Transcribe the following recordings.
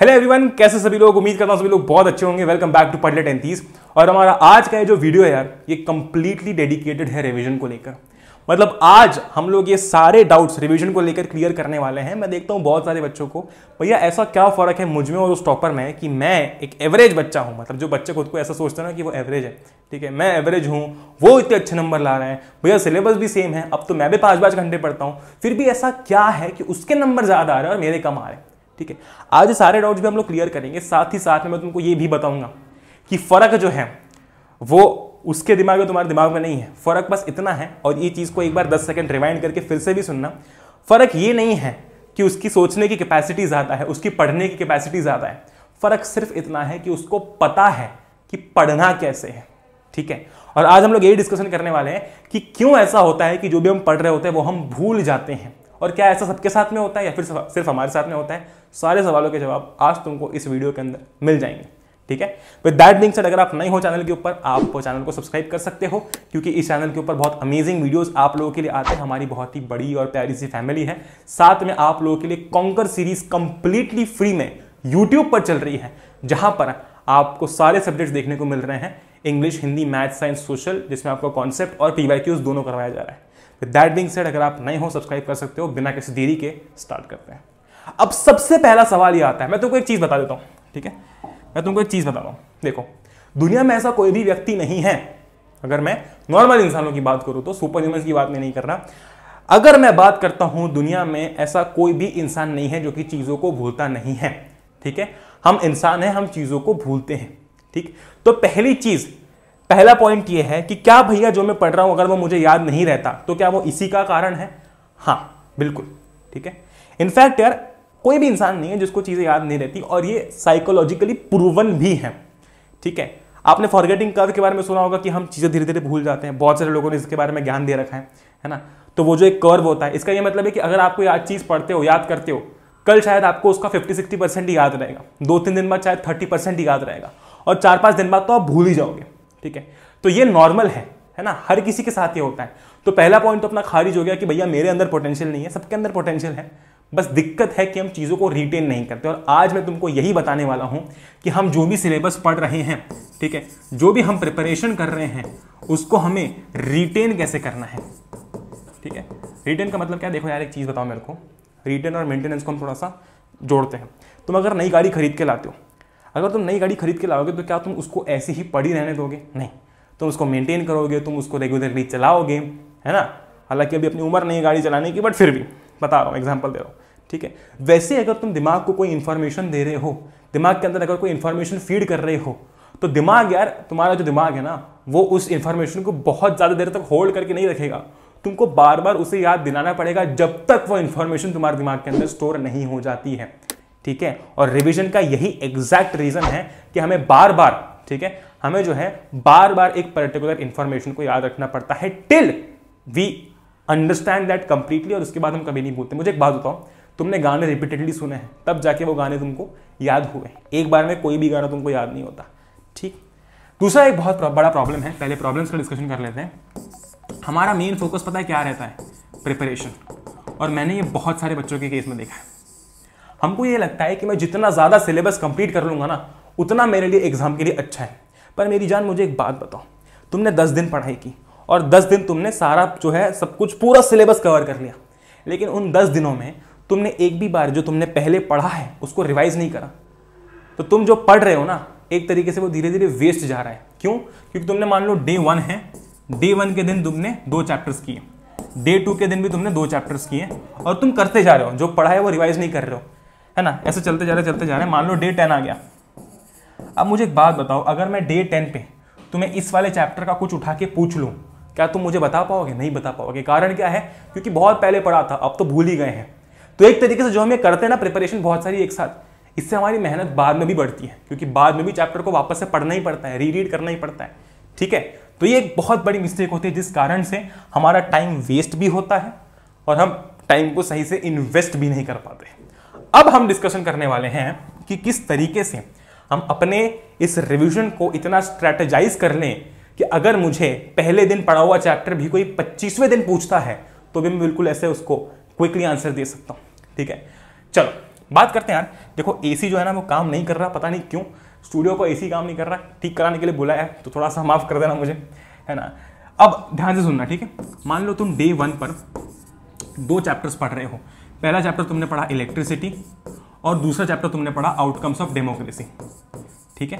hello everyone कैसे सभी लोग उम्मीद करता हूँ सभी लोग बहुत अच्छे होंगे वेलकम बैक टू पटलेट एंड और हमारा आज का ये जो वीडियो है यार ये कम्प्लीटली डेडिकेटेड है रिवीजन को लेकर मतलब आज हम लोग ये सारे डाउट्स रिवीजन को लेकर क्लियर करने वाले हैं मैं देखता हूँ बहुत सारे बच्चों को भैया ऐसा क्या फ़र्क है मुझ में और उस टॉपर में कि मैं एक एवरेज बच्चा हूँ मतलब जो बच्चे खुद को ऐसा सोचते ना कि वो एवरेज है ठीक है मैं एवरेज हूँ वो इतने अच्छे नंबर ला रहे हैं भैया सिलेबस भी सेम है अब तो मैं भी पाँच पाँच घंटे पढ़ता हूँ फिर भी ऐसा क्या है कि उसके नंबर ज़्यादा आ रहे हैं और मेरे कम आ रहे हैं ठीक है आज सारे डाउट्स भी हम लोग क्लियर करेंगे साथ ही साथ में मैं तुमको ये भी बताऊंगा कि फ़र्क जो है वो उसके दिमाग में तुम्हारे दिमाग में नहीं है फ़र्क बस इतना है और ये चीज़ को एक बार दस सेकेंड रिमाइंड करके फिर से भी सुनना फ़र्क ये नहीं है कि उसकी सोचने की कैपेसिटी ज़्यादा है उसकी पढ़ने की कैपेसिटी ज़्यादा है फ़र्क सिर्फ इतना है कि उसको पता है कि पढ़ना कैसे है ठीक है और आज हम लोग यही डिस्कशन करने वाले हैं कि क्यों ऐसा होता है कि जो भी हम पढ़ रहे होते हैं वो हम भूल जाते हैं और क्या ऐसा सबके साथ में होता है या फिर सिर्फ हमारे साथ में होता है सारे सवालों के जवाब आज तुमको इस वीडियो के अंदर मिल जाएंगे ठीक है विद दैट बिंग सेट अगर आप नहीं हो चैनल के ऊपर आप चैनल को सब्सक्राइब कर सकते हो क्योंकि इस चैनल के ऊपर बहुत अमेजिंग वीडियोस आप लोगों के लिए आते हैं हमारी बहुत ही बड़ी और प्यारी सी फैमिली है साथ में आप लोगों के लिए कॉन्कर सीरीज कंप्लीटली फ्री में यूट्यूब पर चल रही है जहां पर आपको सारे सब्जेक्ट्स देखने को मिल रहे हैं English Hindi math science social जिसमें आपको कॉन्सेप्ट और पी दोनों करवाया जा रहा है विद दैट बिंग सेड अगर आप नए हो सब्सक्राइब कर सकते हो बिना किसी देरी के स्टार्ट करते हैं अब सबसे पहला सवाल ये आता है मैं तुमको एक चीज़ बता देता हूं ठीक है मैं तुमको एक चीज़ बता रहा हूं देखो दुनिया में ऐसा कोई भी व्यक्ति नहीं है अगर मैं नॉर्मल इंसानों की बात करूं तो सुपर ह्यूमन की बात मैं नहीं कर रहा अगर मैं बात करता हूं दुनिया में ऐसा कोई भी इंसान नहीं है जो कि चीज़ों को भूलता नहीं है ठीक है हम इंसान हैं हम चीज़ों को भूलते हैं ठीक तो पहली चीज़ पहला पॉइंट ये है कि क्या भैया जो मैं पढ़ रहा हूं अगर वो मुझे याद नहीं रहता तो क्या वो इसी का कारण है हाँ बिल्कुल ठीक है इनफैक्ट यार कोई भी इंसान नहीं है जिसको चीज़ें याद नहीं रहती और ये साइकोलॉजिकली प्रूवन भी है ठीक है आपने फॉरगेटिंग कर्व के बारे में सुना होगा कि हम चीज़ें धीरे धीरे भूल जाते हैं बहुत सारे लोगों ने इसके बारे में ज्ञान दे रखा है है ना तो वो जो एक कर्व होता है इसका ये मतलब है कि अगर आपको याद चीज़ पढ़ते हो याद करते हो कल शायद आपको उसका 50 सिक्सटी परसेंट ही याद रहेगा दो तीन दिन बाद शायद थर्टी परसेंट ही याद रहेगा और चार पाँच दिन बाद तो आप भूल ही जाओगे ठीक है तो ये नॉर्मल है है ना हर किसी के साथ ये होता है तो पहला पॉइंट तो अपना खारिज हो गया कि भैया मेरे अंदर पोटेंशियल नहीं है सबके अंदर पोटेंशियल है बस दिक्कत है कि हम चीज़ों को रिटेन नहीं करते और आज मैं तुमको यही बताने वाला हूँ कि हम जो भी सिलेबस पढ़ रहे हैं ठीक है जो भी हम प्रिपरेशन कर रहे हैं उसको हमें रिटेन कैसे करना है ठीक है रिटेन का मतलब क्या देखो यार एक चीज़ बताओ मेरे को रिटेन और मेंटेनेंस को हम थोड़ा सा जोड़ते हैं तुम अगर नई गाड़ी खरीद के लाते हो अगर तुम नई गाड़ी खरीद के लाओगे तो क्या तुम उसको ऐसे ही पड़ी रहने दोगे नहीं तुम उसको मेंटेन करोगे तुम उसको रेगुलरली चलाओगे है ना हालांकि अभी अपनी उम्र नहीं है गाड़ी चलाने की बट फिर भी बता रहा हूँ एग्जाम्पल दे रहा हूँ ठीक है वैसे अगर तुम दिमाग को कोई इन्फॉर्मेशन दे रहे हो दिमाग के अंदर अगर कोई इन्फॉर्मेशन फीड कर रहे हो तो दिमाग यार तुम्हारा जो दिमाग है ना वो उस इन्फॉर्मेशन को बहुत ज़्यादा देर तक होल्ड करके नहीं रखेगा तुमको बार बार उसे याद दिलाना पड़ेगा जब तक वो इन्फॉर्मेशन तुम्हारे दिमाग के अंदर स्टोर नहीं हो जाती है ठीक है और रिविजन का यही एग्जैक्ट रीजन है कि हमें बार बार ठीक है हमें जो है बार बार एक पर्टिकुलर इंफॉर्मेशन को याद रखना पड़ता है till we understand that completely और उसके बाद हम कभी नहीं भूलते मुझे एक बात बताओ तुमने गाने रिपीटेडली सुने हैं तब जाके वो गाने तुमको याद हुए एक बार में कोई भी गाना तुमको याद नहीं होता ठीक दूसरा एक बहुत बड़ा प्रॉब्लम है पहले प्रॉब्लम्स का डिस्कशन कर लेते हैं हमारा मेन फोकस पता है क्या रहता है प्रिपरेशन और मैंने ये बहुत सारे बच्चों के केस में देखा है हमको ये लगता है कि मैं जितना ज़्यादा सिलेबस कंप्लीट कर लूँगा ना उतना मेरे लिए एग्ज़ाम के लिए अच्छा है पर मेरी जान मुझे एक बात बताओ तुमने दस दिन पढ़ाई की और दस दिन तुमने सारा जो है सब कुछ पूरा सिलेबस कवर कर लिया लेकिन उन दस दिनों में तुमने एक भी बार जो तुमने पहले पढ़ा है उसको रिवाइज़ नहीं करा तो तुम जो पढ़ रहे हो ना एक तरीके से वो धीरे धीरे वेस्ट जा रहा है क्यों क्योंकि तुमने मान लो डे वन है डे वन के दिन तुमने दो चैप्टर्स किए डे टू के दिन भी तुमने दो चैप्टर्स किए और तुम करते जा रहे हो जो पढ़ा है वो रिवाइज नहीं कर रहे हो है ना ऐसे चलते जा रहे चलते जा रहे मान लो डे टेन आ गया अब मुझे एक बात बताओ अगर मैं डे टेन पे तुम्हें इस वाले चैप्टर का कुछ उठा के पूछ लूँ क्या तुम मुझे बता पाओगे नहीं बता पाओगे कारण क्या है क्योंकि बहुत पहले पढ़ा था अब तो भूल ही गए हैं तो एक तरीके से जो हमें करते हैं ना प्रिपरेशन बहुत सारी एक साथ इससे हमारी मेहनत बाद में भी बढ़ती है क्योंकि बाद में भी चैप्टर को वापस से पढ़ना ही पड़ता है री रीड करना ही पड़ता है ठीक है तो ये एक बहुत बड़ी मिस्टेक होती है जिस कारण से हमारा टाइम वेस्ट भी होता है और हम टाइम को सही से इन्वेस्ट भी नहीं कर पाते अब हम डिस्कशन करने वाले हैं कि किस तरीके से हम अपने इस रिविजन को इतना स्ट्रेटेजाइज कर लें कि अगर मुझे पहले दिन पढ़ा हुआ चैप्टर भी कोई पच्चीसवें दिन पूछता है तो भी मैं बिल्कुल ऐसे उसको क्विकली आंसर दे सकता हूँ ठीक है चलो बात करते हैं यार देखो एसी जो है ना वो काम नहीं कर रहा पता नहीं क्यों स्टूडियो को एसी काम नहीं कर रहा ठीक कराने के लिए बुलाया है तो थोड़ा सा माफ़ कर देना मुझे है ना अब ध्यान से सुनना ठीक है मान लो तुम डे वन पर दो चैप्टर्स पढ़ रहे हो पहला चैप्टर तुमने पढ़ा इलेक्ट्रिसिटी और दूसरा चैप्टर तुमने पढ़ा आउटकम्स ऑफ डेमोक्रेसी ठीक है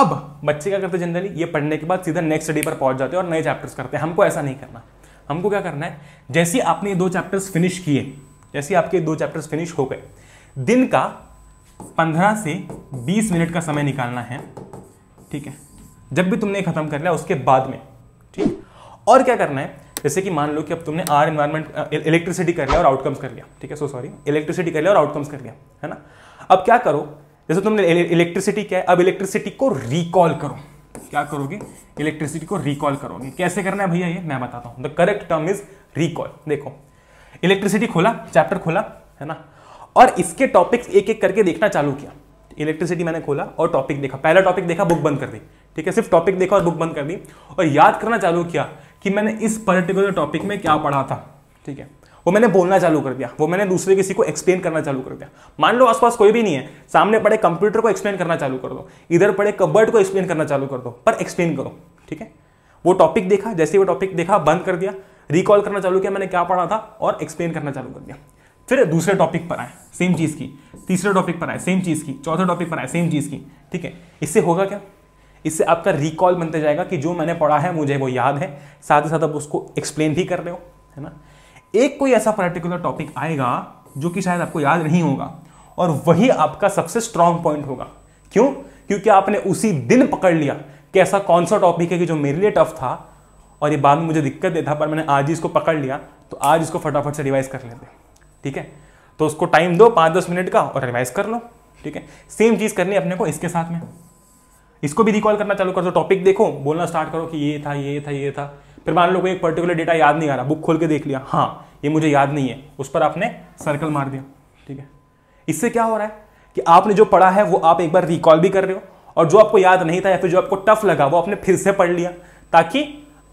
अब बच्चे क्या करते हैं जनरली ये पढ़ने के बाद सीधा नेक्स्ट स्टडी पर पहुंच जाते हैं और नए चैप्टर्स करते हैं हमको ऐसा नहीं करना हमको क्या करना है जैसे आपने ये दो चैप्टर्स फिनिश किए जैसे आपके दो चैप्टर्स फिनिश हो गए दिन का 15 से 20 मिनट का समय निकालना है ठीक है जब भी तुमने खत्म कर लिया उसके बाद में ठीक और क्या करना है जैसे कि मान लो कि अब तुमने आर इन्वायरमेंट इलेक्ट्रिसिटी कर लिया और आउटकम्स कर लिया ठीक है सो सॉरी इलेक्ट्रिसिटी कर लिया और आउटकम्स कर लिया है ना अब क्या करो जैसे तुमने इलेक्ट्रिसिटी क्या है अब इलेक्ट्रिसिटी को रिकॉल करो क्या करोगे इलेक्ट्रिसिटी को रिकॉल करोगे कैसे करना है भैया ये मैं बताता हूँ the correct term is recall देखो इलेक्ट्रिसिटी खोला चैप्टर खोला है ना और इसके टॉपिक्स एक एक करके देखना चालू किया इलेक्ट्रिसिटी मैंने खोला और टॉपिक देखा पहला टॉपिक देखा बुक बंद कर दी ठीक है सिर्फ टॉपिक देखा और बुक बंद कर दी और याद करना चालू किया कि मैंने इस पर्टिकुलर टॉपिक में क्या पढ़ा था ठीक है वो मैंने बोलना चालू कर दिया वो मैंने दूसरे किसी को एक्सप्लेन करना चालू कर दिया मान लो आसपास कोई भी नहीं है सामने पड़े कंप्यूटर को एक्सप्लेन करना चालू कर दो इधर पड़े कबर्ड को एक्सप्लेन करना चालू कर दो पर एक्सप्लेन करो ठीक है वो टॉपिक देखा जैसे वो टॉपिक देखा बंद कर दिया रिकॉल करना चालू किया मैंने क्या पढ़ा था और एक्सप्लेन करना चालू कर दिया फिर दूसरे टॉपिक पर आए सेम चीज़ की तीसरे टॉपिक पर आए सेम चीज़ की चौथे टॉपिक पर आए सेम चीज़ की ठीक है इससे होगा क्या इससे आपका रिकॉल बनते जाएगा कि जो मैंने पढ़ा है मुझे वो याद है साथ ही साथ आप उसको एक्सप्लेन भी कर रहे हो है ना एक कोई ऐसा पर्टिकुलर टॉपिक आएगा जो कि शायद आपको याद नहीं होगा और वही आपका सबसे स्ट्रांग पॉइंट होगा क्यों क्योंकि आपने उसी दिन पकड़ लिया कि ऐसा कौन सा टॉपिक है कि जो मेरे लिए टफ था और ये बाद में मुझे दिक्कत देता पर मैंने आज ही इसको पकड़ लिया तो आज इसको फटाफट से रिवाइज कर लेते ठीक है तो उसको टाइम दो पाँच दस मिनट का और रिवाइज कर लो ठीक है सेम चीज़ करनी अपने को इसके साथ में इसको भी रिकॉल करना चालू कर दो टॉपिक देखो बोलना स्टार्ट करो कि ये था ये था ये था फिर मान लो कोई एक पर्टिकुलर डेटा याद नहीं आ रहा बुक खोल के देख लिया हाँ ये मुझे याद नहीं है उस पर आपने सर्कल मार दिया ठीक है इससे क्या हो रहा है कि आपने जो पढ़ा है वो आप एक बार रिकॉल भी कर रहे हो और जो आपको याद नहीं था या फिर जो आपको टफ लगा वो आपने फिर से पढ़ लिया ताकि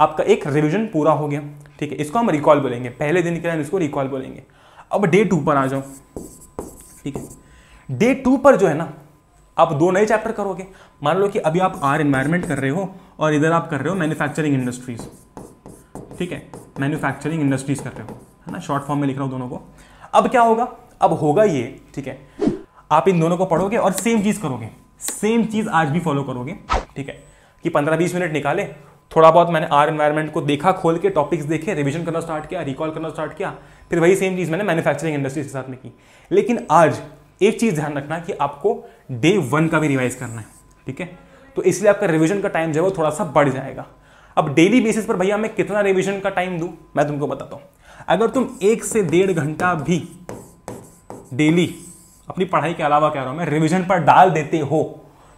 आपका एक रिविजन पूरा हो गया ठीक है इसको हम रिकॉल बोलेंगे पहले दिन के हम इसको रिकॉल बोलेंगे अब डे टू पर आ जाओ ठीक है डे टू पर जो है ना आप दो नए चैप्टर करोगे मान लो कि अभी आप आर इन्वायरमेंट कर रहे हो और इधर आप कर रहे हो मैन्युफैक्चरिंग इंडस्ट्रीज ठीक है मैन्युफैक्चरिंग इंडस्ट्रीज कर रहे हो है ना शॉर्ट फॉर्म में लिख रहा हूँ दोनों को अब क्या होगा अब होगा ये ठीक है आप इन दोनों को पढ़ोगे और सेम चीज़ करोगे सेम चीज़ आज भी फॉलो करोगे ठीक है कि पंद्रह बीस मिनट निकाले थोड़ा बहुत मैंने आर एनवायरमेंट को देखा खोल के टॉपिक्स देखे रिविजन करना स्टार्ट किया रिकॉल करना स्टार्ट किया फिर वही सेम चीज़ मैंने मैन्युफैक्चरिंग इंडस्ट्रीज के साथ में की लेकिन आज एक चीज़ ध्यान रखना कि आपको डे वन का भी रिवाइज करना है ठीक है तो इसलिए आपका रिविजन का टाइम जो है वो थोड़ा सा बढ़ जाएगा अब डेली बेसिस पर भैया मैं कितना रिविजन का टाइम दू मैं तुमको बताता हूं अगर तुम एक से डेढ़ घंटा भी डेली अपनी पढ़ाई के अलावा कह रहा हूं मैं रिविजन पर डाल देते हो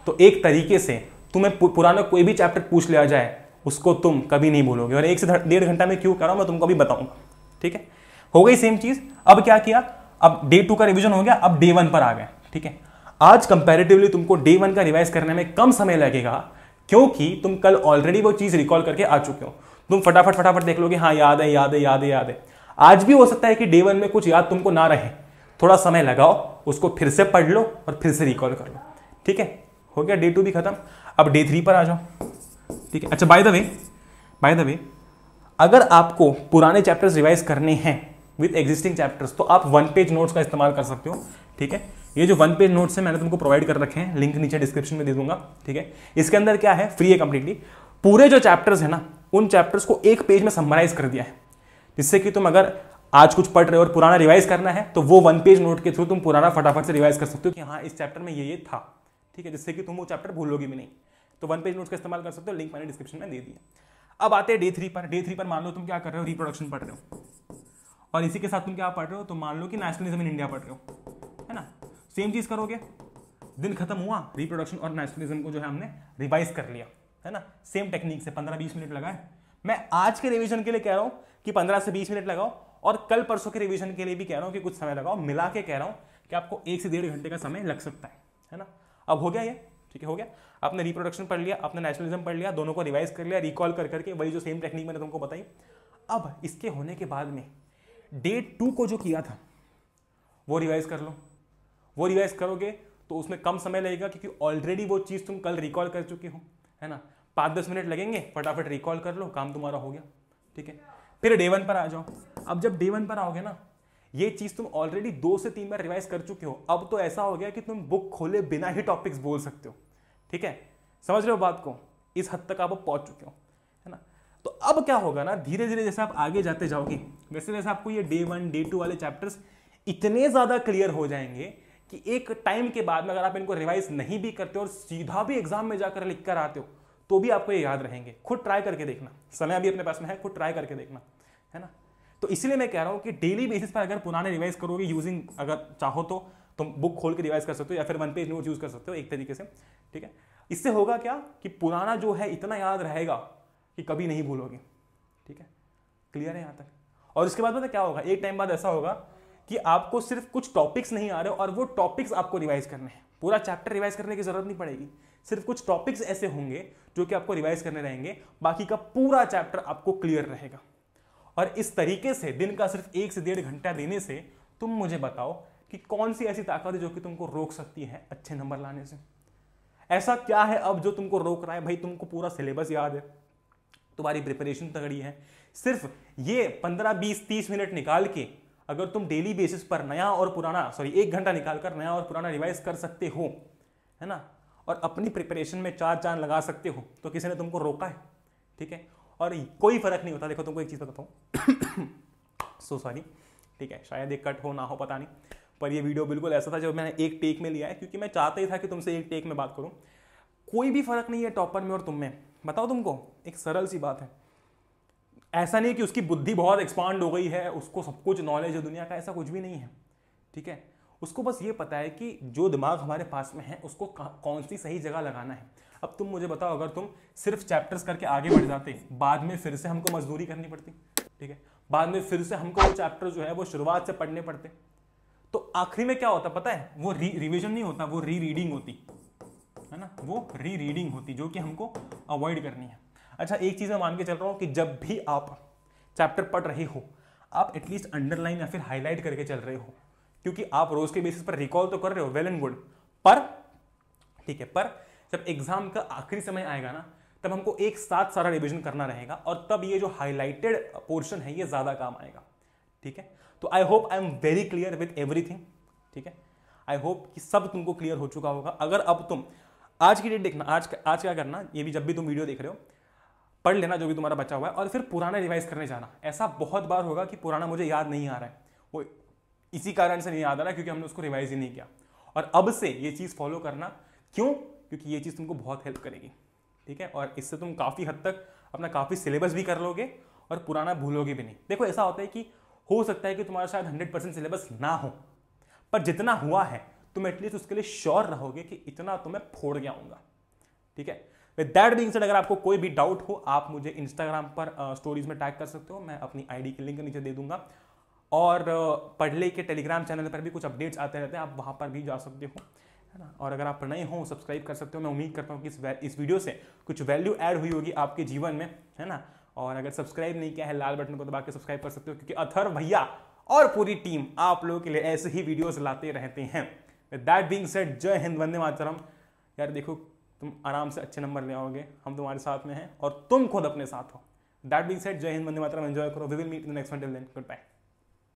तो एक तरीके से तुम्हें पुराना कोई भी चैप्टर पूछ लिया जाए उसको तुम कभी नहीं भूलोगे और एक से डेढ़ घंटा में क्यों कर रहा हूं मैं तुमको अभी बताऊंगा ठीक है हो गई सेम चीज़ अब क्या किया अब डे टू का रिविजन हो गया अब डे वन पर आ गए ठीक है आज कंपेरेटिवली तुमको डे वन का रिवाइज करने में कम समय लगेगा क्योंकि तुम कल ऑलरेडी वो चीज़ रिकॉल करके आ चुके हो तुम फटाफट फटाफट देख लोगे हाँ याद है याद है याद है याद है आज भी हो सकता है कि डे वन में कुछ याद तुमको ना रहे थोड़ा समय लगाओ उसको फिर से पढ़ लो और फिर से रिकॉल कर लो ठीक है हो गया डे टू भी खत्म अब डे थ्री पर आ जाओ ठीक है अच्छा by the way by the way अगर आपको पुराने चैप्टर्स रिवाइज करने हैं विद एग्जिस्टिंग चैप्टर्स तो आप वन पेज नोट्स का इस्तेमाल कर सकते हो ठीक है ये जो वन पेज नोट्स है मैंने तुमको प्रोवाइड कर रखे हैं लिंक नीचे डिस्क्रिप्शन में दे दूंगा ठीक है इसके अंदर क्या है फ्री है कंप्लीटली पूरे जो चैप्टर्स है ना उन चैप्टर्स को एक पेज में समराइज कर दिया है जिससे कि तुम अगर आज कुछ पढ़ रहे हो और पुराना रिवाइज करना है तो वो वन पेज नोट के थ्रू तुम पुराना फटाफट से रिवाइज कर सकते हो कि हाँ इस चैप्टर में ये ये था ठीक है जिससे कि तुम वो चैप्टर भूलोगे भी नहीं तो वन पेज नोट्स का इस्तेमाल कर सकते हो लिंक मैंने डिस्क्रिप्शन में दे दिया अब आते हैं डे थ्री पर डे थ्री पर मान लो तुम क्या कर रहे हो रिप्रोडक्शन पढ़ रहे हो और इसी के साथ तुम क्या पढ़ रहे हो तो मान लो कि नेशनलिज्म इन इंडिया पढ़ रहे हो है ना सेम चीज़ करोगे दिन खत्म हुआ रिप्रोडक्शन और नेशनलिज्म को जो है हमने रिवाइज कर लिया है ना सेम टेक्निक से पंद्रह बीस मिनट लगाए मैं आज के रिविजन के लिए कह रहा हूँ कि पंद्रह से बीस मिनट लगाओ और कल परसों के रिविजन के लिए भी कह रहा हूँ कि कुछ समय लगाओ मिला के कह रहा हूँ कि आपको एक से डेढ़ घंटे का समय लग सकता है है ना अब हो गया ये ठीक है हो गया आपने रिप्रोडक्शन पढ़ लिया आपने नेशनलिज्म पढ़ लिया दोनों को रिवाइज कर लिया रिकॉल कर करके वही जो सेम टेक्निक मैंने तुमको बताई अब इसके होने के बाद में डे टू को जो किया था वो रिवाइज कर लो वो रिवाइज करोगे तो उसमें कम समय लगेगा क्योंकि ऑलरेडी वो चीज़ तुम कल रिकॉल कर चुके हो है ना पाँच दस मिनट लगेंगे फटाफट रिकॉल कर लो काम तुम्हारा हो गया ठीक है फिर डे वन पर आ जाओ अब जब डे वन पर आओगे ना ये चीज़ तुम ऑलरेडी दो से तीन बार रिवाइज कर चुके हो अब तो ऐसा हो गया कि तुम बुक खोले बिना ही टॉपिक्स बोल सकते हो ठीक है समझ रहे हो बात को इस हद तक आप पहुंच चुके हो तो अब क्या होगा ना धीरे धीरे जैसे आप आगे जाते जाओगे वैसे वैसे आपको ये डे वन डे टू वाले चैप्टर्स इतने ज़्यादा क्लियर हो जाएंगे कि एक टाइम के बाद में अगर आप इनको रिवाइज नहीं भी करते और सीधा भी एग्जाम में जाकर लिख कर आते हो तो भी आपको ये याद रहेंगे खुद ट्राई करके देखना समय अभी अपने पास में है खुद ट्राई करके देखना है ना तो इसलिए मैं कह रहा हूँ कि डेली बेसिस पर अगर पुराने रिवाइज करोगे यूजिंग अगर चाहो तो तुम तो बुक खोल के रिवाइज कर सकते हो या फिर वन पेज नोट यूज कर सकते हो एक तरीके से ठीक है इससे होगा क्या कि पुराना जो है इतना याद रहेगा कि कभी नहीं भूलोगे ठीक है क्लियर है यहाँ तक और उसके बाद पता क्या होगा एक टाइम बाद ऐसा होगा कि आपको सिर्फ कुछ टॉपिक्स नहीं आ रहे और वो टॉपिक्स आपको रिवाइज करने हैं पूरा चैप्टर रिवाइज करने की जरूरत नहीं पड़ेगी सिर्फ कुछ टॉपिक्स ऐसे होंगे जो कि आपको रिवाइज करने रहेंगे बाकी का पूरा चैप्टर आपको क्लियर रहेगा और इस तरीके से दिन का सिर्फ एक से डेढ़ घंटा देने से तुम मुझे बताओ कि कौन सी ऐसी ताकत है जो कि तुमको रोक सकती है अच्छे नंबर लाने से ऐसा क्या है अब जो तुमको रोक रहा है भाई तुमको पूरा सिलेबस याद है तुम्हारी प्रिपरेशन तगड़ी है सिर्फ ये पंद्रह बीस तीस मिनट निकाल के अगर तुम डेली बेसिस पर नया और पुराना सॉरी एक घंटा निकाल कर नया और पुराना रिवाइज कर सकते हो है ना और अपनी प्रिपरेशन में चार चांद लगा सकते हो तो किसी ने तुमको रोका है ठीक है और कोई फर्क नहीं होता देखो तुमको एक चीज़ बताता हूँ सो सॉरी ठीक है शायद एक कट हो ना हो पता नहीं पर ये वीडियो बिल्कुल ऐसा था जो मैंने एक टेक में लिया है क्योंकि मैं चाहता ही था कि तुमसे एक टेक में बात करूँ कोई भी फर्क नहीं है टॉपर में और तुम में बताओ तुमको एक सरल सी बात है ऐसा नहीं कि उसकी बुद्धि बहुत एक्सपांड हो गई है उसको सब कुछ नॉलेज है दुनिया का ऐसा कुछ भी नहीं है ठीक है उसको बस ये पता है कि जो दिमाग हमारे पास में है उसको कौन सी सही जगह लगाना है अब तुम मुझे बताओ अगर तुम सिर्फ चैप्टर्स करके आगे बढ़ जाते बाद में फिर से हमको मजदूरी करनी पड़ती ठीक है बाद में फिर से हमको वो चैप्टर जो है वो शुरुआत से पढ़ने पड़ते तो आखिरी में क्या होता पता है वो री रिविजन नहीं होता वो री रीडिंग होती है ना वो री रीडिंग होती जो कि हमको अवॉइड करनी है अच्छा एक चीज़ मैं मान के चल रहा हूँ कि जब भी आप चैप्टर पढ़ रहे हो आप एटलीस्ट अंडरलाइन या फिर हाईलाइट करके चल रहे हो क्योंकि आप रोज़ के बेसिस पर रिकॉल तो कर रहे हो वेल एंड गुड पर ठीक है पर जब एग्ज़ाम का आखिरी समय आएगा ना तब हमको एक साथ सारा रिविजन करना रहेगा और तब ये जो हाईलाइटेड पोर्शन है ये ज़्यादा काम आएगा ठीक है तो I hope I am very clear with everything ठीक है आई होप कि सब तुमको क्लियर हो चुका होगा अगर अब तुम आज की डेट देखना आज आज क्या करना ये भी जब भी तुम वीडियो देख रहे हो पढ़ लेना जो भी तुम्हारा बचा हुआ है और फिर पुराना रिवाइज करने जाना ऐसा बहुत बार होगा कि पुराना मुझे याद नहीं आ रहा है वो इसी कारण से नहीं याद आ रहा क्योंकि हमने उसको रिवाइज ही नहीं किया और अब से ये चीज़ फॉलो करना क्यों क्योंकि ये चीज़ तुमको बहुत हेल्प करेगी ठीक है और इससे तुम काफ़ी हद तक अपना काफ़ी सिलेबस भी कर लोगे और पुराना भूलोगे भी नहीं देखो ऐसा होता है कि हो सकता है कि तुम्हारा शायद हंड्रेड परसेंट सिलेबस ना हो पर जितना हुआ है तुम एटलीस्ट उसके लिए श्योर रहोगे कि इतना तो मैं फोड़ गया आऊँगा ठीक है विद दैट बीइंग सेड अगर आपको कोई भी डाउट हो आप मुझे इंस्टाग्राम पर स्टोरीज में टैग कर सकते हो मैं अपनी आईडी की लिंक नीचे दे दूंगा और पढ़ले के टेलीग्राम चैनल पर भी कुछ अपडेट्स आते रहते हैं आप वहाँ पर भी जा सकते हो है ना और अगर आप नए हो सब्सक्राइब कर सकते हो मैं उम्मीद करता हूँ कि इस इस वीडियो से कुछ वैल्यू ऐड हुई होगी आपके जीवन में है ना और अगर सब्सक्राइब नहीं किया है लाल बटन को दबा के सब्सक्राइब कर सकते हो क्योंकि अथर भैया और पूरी टीम आप लोगों के लिए ऐसे ही वीडियोस लाते रहते हैं विद दैट बींग सेट जय हिंद वंदे मातरम यार देखो तुम आराम से अच्छे नंबर ले आओगे हम तुम्हारे साथ में हैं और तुम खुद अपने साथ हो दैट बींग सेट जय हिंद वंदे मातरम एंजॉय करो we will meet the next one till then good bye